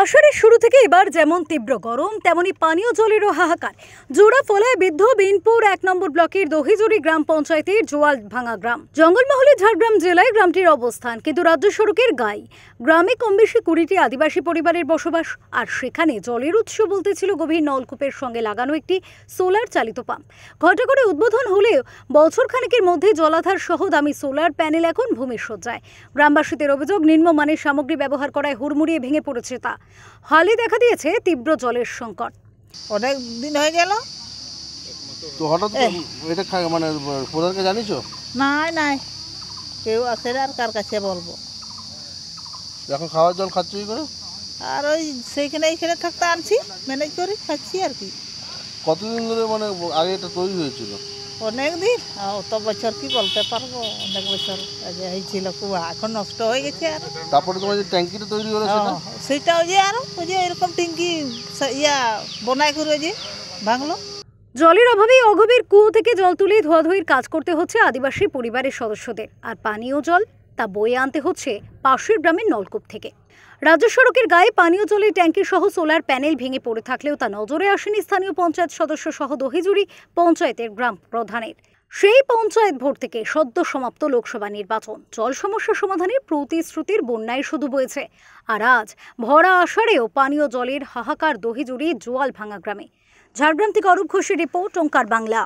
আষাঢ়ের শুরু থেকে এবার যেমন তীব্র গরম তেমনি পানীয় জলেরও হাহাকার জোড়া ফলায় বিদ্ধ বিনপুর এক নম্বর ব্লকের দহিজুরি গ্রাম পঞ্চায়েতের জোয়াল ভাঙা গ্রাম জঙ্গলমহলে ঝাড়গ্রাম জেলায় গ্রামটির অবস্থান কিন্তু রাজ্য সড়কের গাই গ্রামে কম বেশি কুড়িটি আদিবাসী পরিবারের বসবাস আর সেখানে জলের উৎস বলতে ছিল গভীর নলকূপের সঙ্গে লাগানো একটি সোলার চালিত পাম্প ঘটা করে উদ্বোধন হলেও বছর খানেকের মধ্যে জলাধার সহ দামি সোলার প্যানেল এখন ভূমির সজ্জায় গ্রামবাসীদের অভিযোগ নিম্নমানের সামগ্রী ব্যবহার করায় হুড়মুড়িয়ে ভেঙে পড়েছে তা হলে দেখা দিয়েছে তীব্র জলের সংকট অনেক দিন হয়ে গেল তো হঠাৎ এটা মানে প্রধানকে জানিছো নাই নাই কেউ আছে আর কার কাছে বলবো এখন খাওয়ার জল খাচ্ছি করে আর ওই সেইখানে এইখানে থাকতে আনছি ম্যানেজ করে খাচ্ছি আর কি কতদিন ধরে মানে আগে এটা তৈরি হয়েছিল অনেক দিন অত বছর কি বলতে পারবো অনেক বছর হয়েছিল কুয়া এখন নষ্ট হয়ে গেছে আর তারপরে তোমার যে ট্যাঙ্কিটা তৈরি হলো সেটা ওই যে আরো ওই যে এরকম ট্যাঙ্কি ইয়া বনায় করে ওই যে ভাঙলো জলের অভাবে অগভীর কুয়ো থেকে জল তুলে ধোয়াধুয়ির কাজ করতে হচ্ছে আদিবাসী পরিবারের সদস্যদের আর পানীয় জল তা বয়ে আনতে হচ্ছে পাশের গ্রামের নলকূপ থেকে রাজ্য সড়কের গায়ে পানীয় জলের ট্যাঙ্কি সহ সোলার প্যানেল ভেঙে পড়ে থাকলেও তা নজরে আসেনি স্থানীয় পঞ্চায়েত সদস্য সহ দহিজুরি পঞ্চায়েতের গ্রাম প্রধানের সেই পঞ্চায়েত ভোট থেকে সদ্য সমাপ্ত লোকসভা নির্বাচন জল সমস্যা সমাধানের প্রতিশ্রুতির বন্যায় শুধু বয়েছে আর আজ ভরা আষাঢ়েও পানীয় জলের হাহাকার দহিজুড়ি জোয়াল ভাঙা গ্রামে ঝাড়গ্রাম থেকে অরূপ ঘোষের রিপোর্ট ওঙ্কার বাংলা